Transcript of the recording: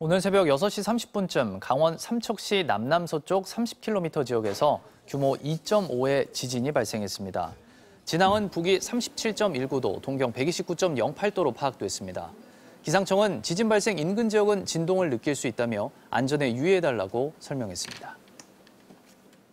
오늘 새벽 6시 30분쯤 강원 삼척시 남남서쪽 30km 지역에서 규모 2.5의 지진이 발생했습니다. 진앙은 북위 37.19도, 동경 129.08도로 파악됐습니다. 기상청은 지진 발생 인근 지역은 진동을 느낄 수 있다며 안전에 유의해달라고 설명했습니다.